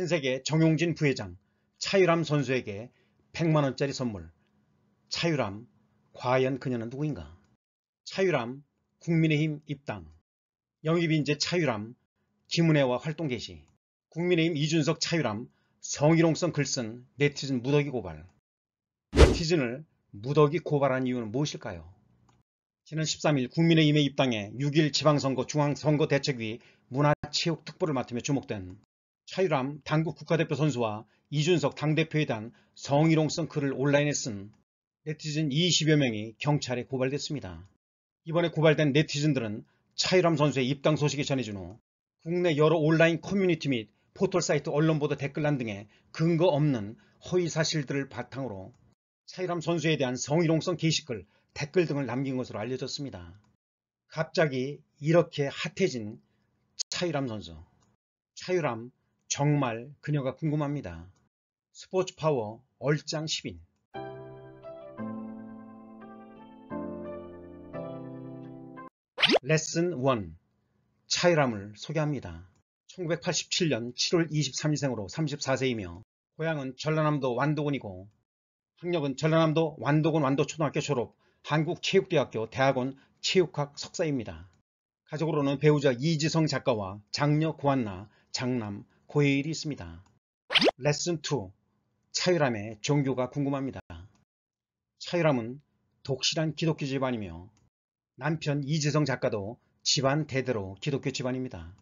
신세계 정용진 부회장, 차유람 선수에게 100만원짜리 선물 차유람, 과연 그녀는 누구인가? 차유람, 국민의힘 입당 영입인재 차유람, 김은혜와 활동 개시 국민의힘 이준석 차유람, 성희롱성 글쓴 네티즌 무더기 고발 네티즌을 무더기 고발한 이유는 무엇일까요? 지난 13일 국민의힘에 입당해 6일 지방선거 중앙선거대책위 문화체육특보를 맡으며 주목된 차유람 당국 국가대표 선수와 이준석 당대표에 대 성희롱 선크를 온라인에 쓴 네티즌 20여 명이 경찰에 고발됐습니다. 이번에 고발된 네티즌들은 차유람 선수의 입당 소식이 전해진 후 국내 여러 온라인 커뮤니티 및 포털사이트 언론보도 댓글란 등의 근거 없는 허위 사실들을 바탕으로 차유람 선수에 대한 성희롱성 게시글, 댓글 등을 남긴 것으로 알려졌습니다. 갑자기 이렇게 핫해진 차유람 선수. 차유람 정말 그녀가 궁금합니다. 스포츠 파워 얼짱 10인 레슨 1 차이람을 소개합니다. 1987년 7월 23일생으로 34세이며 고향은 전라남도 완도군이고 학력은 전라남도 완도군 완도초등학교 졸업 한국체육대학교 대학원 체육학 석사입니다. 가족으로는 배우자 이지성 작가와 장녀 고한나, 장남 고해일이 있습니다. 레슨 2 차유람의 종교가 궁금합니다. 차유람은 독실한 기독교 집안이며 남편 이재성 작가도 집안 대대로 기독교 집안입니다.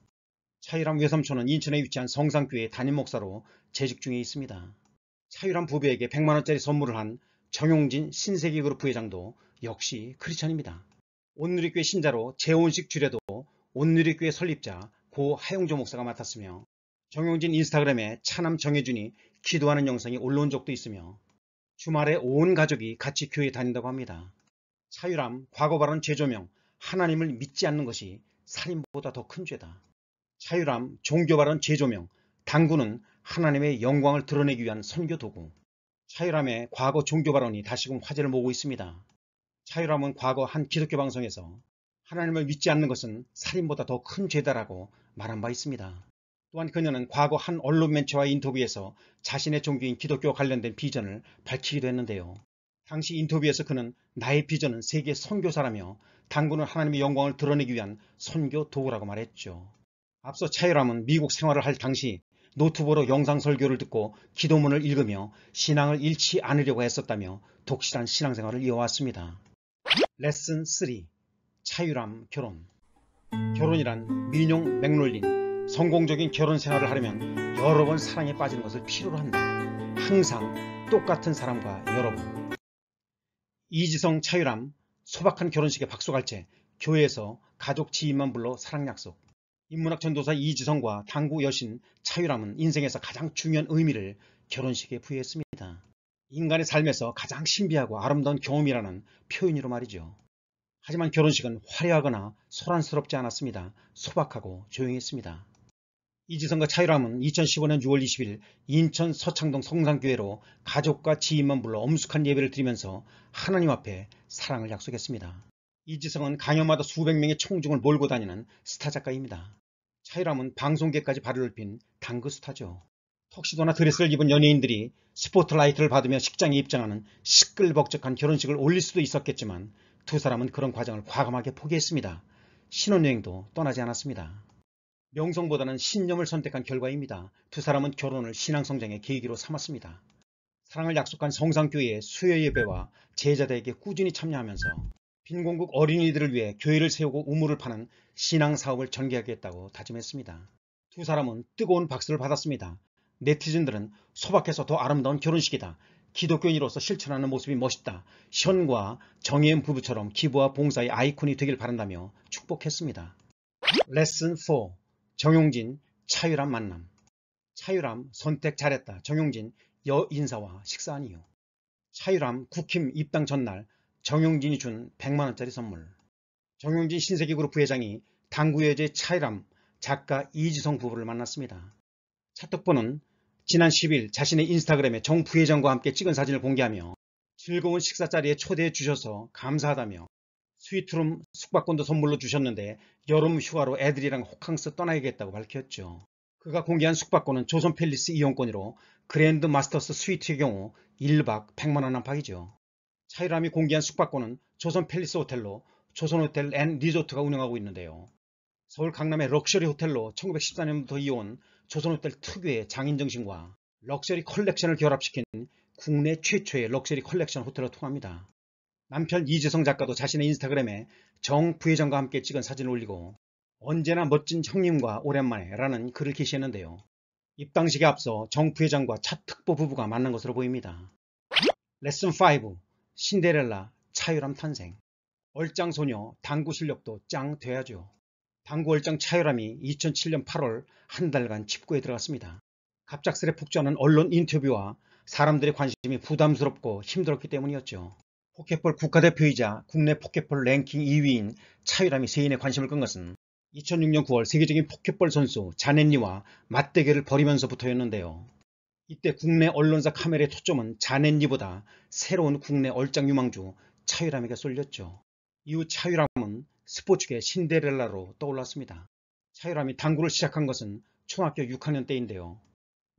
차유람 외삼촌은 인천에 위치한 성상교회 담임 목사로 재직 중에 있습니다. 차유람 부부에게 100만원짜리 선물을 한 정용진 신세계그룹 부회장도 역시 크리스천입니다. 온누리교회 신자로 재혼식 주례도 온누리교회 설립자 고 하용조 목사가 맡았으며 정용진 인스타그램에 차남 정혜준이 기도하는 영상이 올라온 적도 있으며 주말에 온 가족이 같이 교회 에 다닌다고 합니다. 사유람, 과거 발언 재조명, 하나님을 믿지 않는 것이 살인보다 더 큰 죄다. 사유람, 종교 발언 재조명, 당구는 하나님의 영광을 드러내기 위한 선교 도구. 차유람의 과거 종교 발언이 다시금 화제를 모으고 있습니다. 차유람은 과거 한 기독교 방송에서 하나님을 믿지 않는 것은 살인보다 더 큰 죄다라고 말한 바 있습니다. 또한 그녀는 과거 한 언론 매체와 인터뷰에서 자신의 종교인 기독교와 관련된 비전을 밝히기도 했는데요. 당시 인터뷰에서 그는 나의 비전은 세계 선교사라며 당군은 하나님의 영광을 드러내기 위한 선교 도구라고 말했죠. 앞서 차유람은 미국 생활을 할 당시 노트북으로 영상 설교를 듣고 기도문을 읽으며 신앙을 잃지 않으려고 했었다며 독실한 신앙생활을 이어왔습니다. 레슨 3 차유람 결혼 결혼이란 민용 맥놀린 성공적인 결혼 생활을 하려면 여러 번 사랑에 빠지는 것을 필요로 한다. 항상 똑같은 사람과 여러 분 이지성 차유람 소박한 결혼식에 박수갈채 교회에서 가족 지인만 불러 사랑 약속. 인문학 전도사 이지성과 당구 여신 차유람은 인생에서 가장 중요한 의미를 결혼식에 부여했습니다. 인간의 삶에서 가장 신비하고 아름다운 경험이라는 표현으로 말이죠. 하지만 결혼식은 화려하거나 소란스럽지 않았습니다. 소박하고 조용했습니다. 이지성과 차유람은 2015년 6월 20일 인천 서창동 성산교회로 가족과 지인만 불러 엄숙한 예배를 드리면서 하나님 앞에 사랑을 약속했습니다. 이지성은 강연마다 수백 명의 청중을 몰고 다니는 스타 작가입니다. 차유람은 방송계까지 발을 넓힌 당구 스타죠. 턱시도나 드레스를 입은 연예인들이 스포트라이트를 받으며 식장에 입장하는 시끌벅적한 결혼식을 올릴 수도 있었겠지만 두 사람은 그런 과정을 과감하게 포기했습니다. 신혼여행도 떠나지 않았습니다. 명성보다는 신념을 선택한 결과입니다. 두 사람은 결혼을 신앙성장의 계기로 삼았습니다. 사랑을 약속한 성상교회의 수요예배와 제자들에게 꾸준히 참여하면서 빈공국 어린이들을 위해 교회를 세우고 우물을 파는 신앙사업을 전개하겠다고 다짐했습니다. 두 사람은 뜨거운 박수를 받았습니다. 네티즌들은 소박해서 더 아름다운 결혼식이다. 기독교인으로서 실천하는 모습이 멋있다. 현과 정혜은 부부처럼 기부와 봉사의 아이콘이 되길 바란다며 축복했습니다. 레슨 4 정용진 차유람 만남 차유람 선택 잘했다 정용진 여인사와 식사한 이유 차유람 국힘 입당 전날 정용진이 준 100만원짜리 선물 정용진 신세계그룹 부회장이 당구여제 차유람 작가 이지성 부부를 만났습니다. 차특보는 지난 10일 자신의 인스타그램에 정 부회장과 함께 찍은 사진을 공개하며 즐거운 식사 자리에 초대해 주셔서 감사하다며 스위트룸 숙박권도 선물로 주셨는데 여름 휴가로 애들이랑 호캉스 떠나야겠다고 밝혔죠. 그가 공개한 숙박권은 조선 팰리스 이용권으로 그랜드 마스터스 스위트의 경우 1박 100만원 안팎이죠. 차이람이 공개한 숙박권은 조선 팰리스 호텔로 조선호텔 앤 리조트가 운영하고 있는데요. 서울 강남의 럭셔리 호텔로 1914년부터 이어온 조선호텔 특유의 장인정신과 럭셔리 컬렉션을 결합시킨 국내 최초의 럭셔리 컬렉션 호텔로 통합니다. 남편 이재성 작가도 자신의 인스타그램에 정 부회장과 함께 찍은 사진을 올리고 언제나 멋진 형님과 오랜만에 라는 글을 게시했는데요. 입당식에 앞서 정 부회장과 차특보 부부가 만난 것으로 보입니다. 레슨 5 신데렐라 차유람 탄생 얼짱 소녀 당구 실력도 짱 돼야죠. 당구 얼짱 차유람이 2007년 8월 한 달간 집구에 들어갔습니다. 갑작스레 폭주하는 언론 인터뷰와 사람들의 관심이 부담스럽고 힘들었기 때문이었죠. 포켓볼 국가대표이자 국내 포켓볼 랭킹 2위인 차유람이 세인의 관심을 끈 것은 2006년 9월 세계적인 포켓볼 선수 자넨니와 맞대결을 벌이면서부터였는데요. 이때 국내 언론사 카메라의 초점은 자넨니보다 새로운 국내 얼짱 유망주 차유람에게 쏠렸죠. 이후 차유람은 스포츠계 신데렐라로 떠올랐습니다. 차유람이 당구를 시작한 것은 초등학교 6학년 때인데요.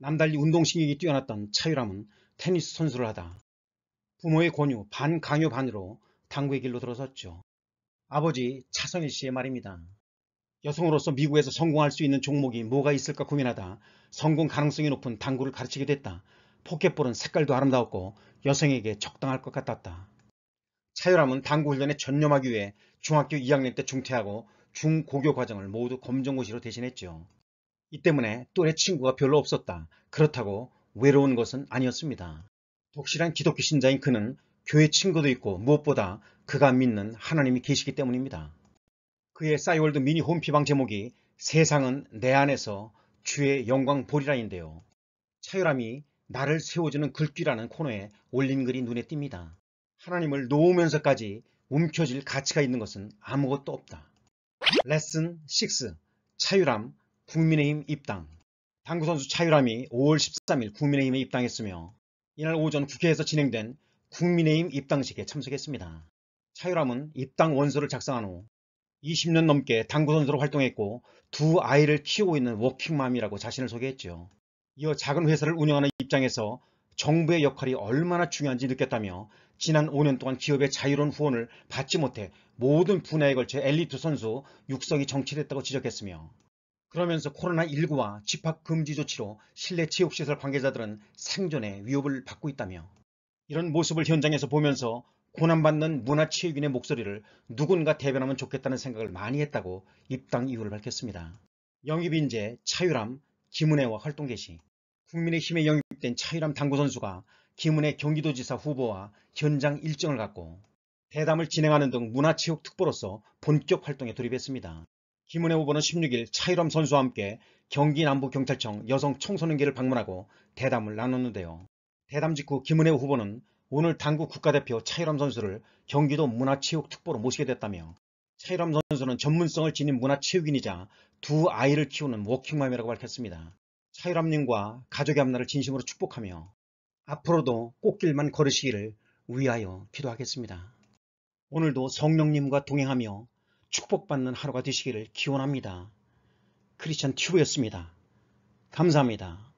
남달리 운동신경이 뛰어났던 차유람은 테니스 선수를 하다 부모의 권유, 반 강요 반으로 당구의 길로 들어섰죠. 아버지 차성일 씨의 말입니다. 여성으로서 미국에서 성공할 수 있는 종목이 뭐가 있을까 고민하다 성공 가능성이 높은 당구를 가르치게 됐다. 포켓볼은 색깔도 아름다웠고 여성에게 적당할 것 같았다. 차유람은 당구 훈련에 전념하기 위해 중학교 2학년 때 중퇴하고 중고교 과정을 모두 검정고시로 대신했죠. 이 때문에 또래 친구가 별로 없었다. 그렇다고 외로운 것은 아니었습니다. 독실한 기독교 신자인 그는 교회 친구도 있고 무엇보다 그가 믿는 하나님이 계시기 때문입니다. 그의 싸이월드 미니 홈피방 제목이 세상은 내 안에서 주의 영광 보리라인데요. 차유람이 나를 세워주는 글귀라는 코너에 올린 글이 눈에 띕니다. 하나님을 놓으면서까지 움켜질 가치가 있는 것은 아무것도 없다. 레슨 6. 차유람 국민의힘 입당 당구선수 차유람이 5월 13일 국민의힘에 입당했으며 이날 오전 국회에서 진행된 국민의힘 입당식에 참석했습니다. 차유람은 입당 원서를 작성한 후 20년 넘게 당구선수로 활동했고 두 아이를 키우고 있는 워킹맘이라고 자신을 소개했죠. 이어 작은 회사를 운영하는 입장에서 정부의 역할이 얼마나 중요한지 느꼈다며 지난 5년 동안 기업의 자유로운 후원을 받지 못해 모든 분야에 걸쳐 엘리트 선수 육성이 정치됐다고 지적했으며 그러면서 코로나19와 집합금지 조치로 실내 체육시설 관계자들은 생존의 위협을 받고 있다며 이런 모습을 현장에서 보면서 고난받는 문화체육인의 목소리를 누군가 대변하면 좋겠다는 생각을 많이 했다고 입당 이유를 밝혔습니다. 영입인재 차유람, 김은혜와 활동 개시 국민의힘에 영입된 차유람 당구선수가 김은혜 경기도지사 후보와 현장 일정을 갖고 대담을 진행하는 등 문화체육특보로서 본격 활동에 돌입했습니다. 김은혜 후보는 16일 차일럼 선수와 함께 경기 남부경찰청 여성 청소년기를 방문하고 대담을 나눴는데요. 대담 직후 김은혜 후보는 오늘 당구 국가대표 차일럼 선수를 경기도 문화체육특보로 모시게 됐다며 차일럼 선수는 전문성을 지닌 문화체육인이자 두 아이를 키우는 워킹맘이라고 밝혔습니다. 차일럼님과 가족의 앞날을 진심으로 축복하며 앞으로도 꽃길만 걸으시기를 위하여 기도하겠습니다. 오늘도 성령님과 동행하며 축복받는 하루가 되시기를 기원합니다. 크리스천 튜브였습니다. 감사합니다.